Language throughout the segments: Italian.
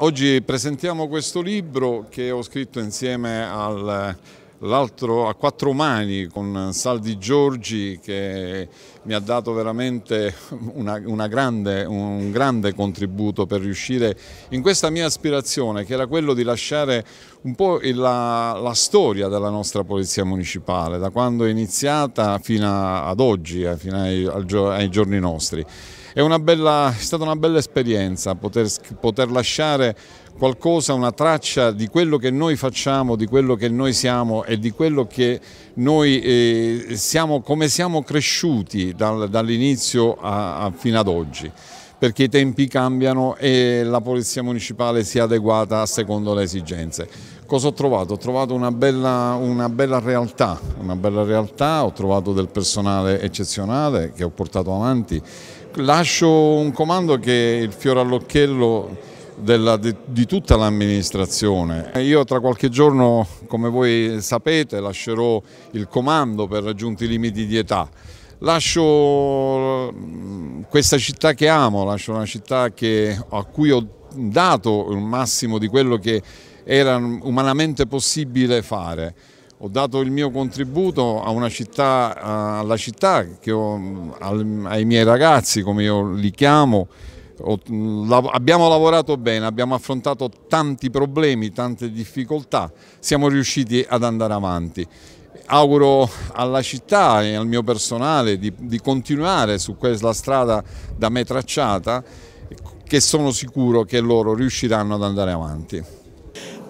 Oggi presentiamo questo libro che ho scritto insieme al a quattro umani con Saldi Giorgi che mi ha dato veramente una, una grande, un grande contributo per riuscire in questa mia aspirazione che era quello di lasciare un po' la, la storia della nostra Polizia Municipale da quando è iniziata fino ad oggi, eh, fino ai, ai giorni nostri. È, bella, è stata una bella esperienza poter, poter lasciare qualcosa, una traccia di quello che noi facciamo, di quello che noi siamo e di quello che noi eh, siamo, come siamo cresciuti dal, dall'inizio fino ad oggi perché i tempi cambiano e la Polizia Municipale si è adeguata a secondo le esigenze. Cosa ho trovato? Ho trovato una bella, una bella, realtà, una bella realtà, ho trovato del personale eccezionale che ho portato avanti. Lascio un comando che è il fiore all'occhiello della, di, di, tutta l'amministrazione. Io tra qualche giorno, come voi sapete, lascerò il comando per raggiunti i limiti di età. Lascio mm, questa città che amo, lascio una città che, a cui ho dato il massimo di quello che era umanamente possibile fare. Ho dato il mio contributo città, alla città, ho, mm, ai miei ragazzi, come io li chiamo, mm, abbiamo lavorato bene, abbiamo affrontato tanti problemi, tante difficoltà, siamo riusciti ad andare avanti auguro alla città e al mio personale di, di continuare su questa strada da me tracciata che sono sicuro che loro riusciranno ad andare avanti.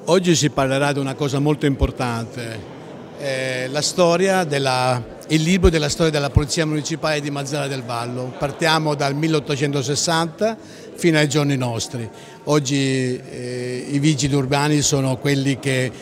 Oggi si parlerà di una cosa molto importante, eh, della, il libro della storia della Polizia Municipale di Mazzara del Vallo. Partiamo dal 1860 fino ai giorni nostri. Oggi eh, i vigili urbani sono quelli che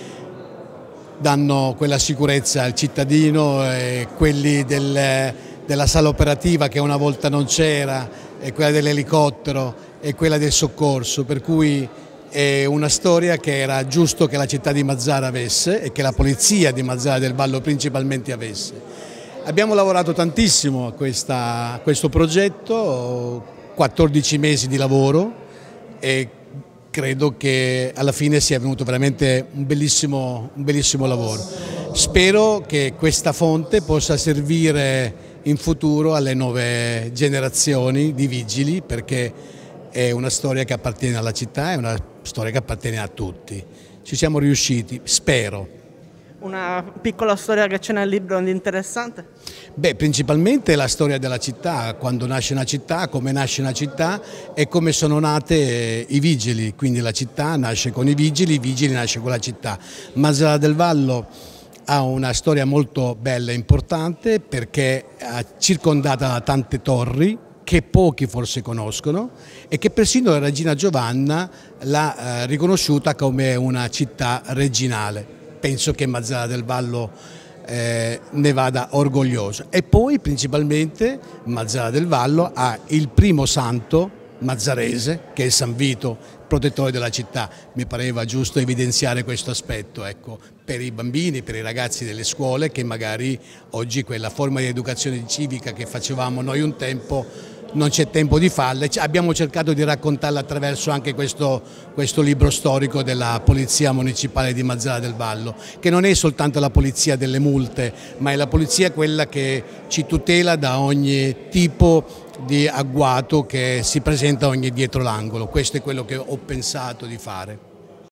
danno quella sicurezza al cittadino e quelli del, della sala operativa che una volta non c'era, e quella dell'elicottero e quella del soccorso, per cui è una storia che era giusto che la città di Mazzara avesse e che la polizia di Mazzara del Vallo principalmente avesse. Abbiamo lavorato tantissimo a, questa, a questo progetto, 14 mesi di lavoro e credo che alla fine sia venuto veramente un bellissimo, un bellissimo lavoro. Spero che questa fonte possa servire in futuro alle nuove generazioni di vigili perché è una storia che appartiene alla città, è una storia che appartiene a tutti. Ci siamo riusciti, spero una piccola storia che c'è nel libro di interessante? Beh, principalmente la storia della città, quando nasce una città, come nasce una città e come sono nate eh, i vigili, quindi la città nasce con i vigili, i vigili nasce con la città. Masala del Vallo ha una storia molto bella e importante perché è circondata da tante torri, che pochi forse conoscono e che persino la regina Giovanna l'ha eh, riconosciuta come una città reginale penso che Mazzara del Vallo eh, ne vada orgoglioso. E poi principalmente Mazzara del Vallo ha il primo santo mazzarese che è San Vito, protettore della città. Mi pareva giusto evidenziare questo aspetto ecco, per i bambini, per i ragazzi delle scuole che magari oggi quella forma di educazione civica che facevamo noi un tempo non c'è tempo di farle, abbiamo cercato di raccontarle attraverso anche questo, questo, libro storico della Polizia Municipale di Mazzara del Vallo, che non è soltanto la polizia delle multe, ma è la polizia quella che ci tutela da ogni tipo di agguato che si presenta ogni dietro l'angolo, questo è quello che ho pensato di fare.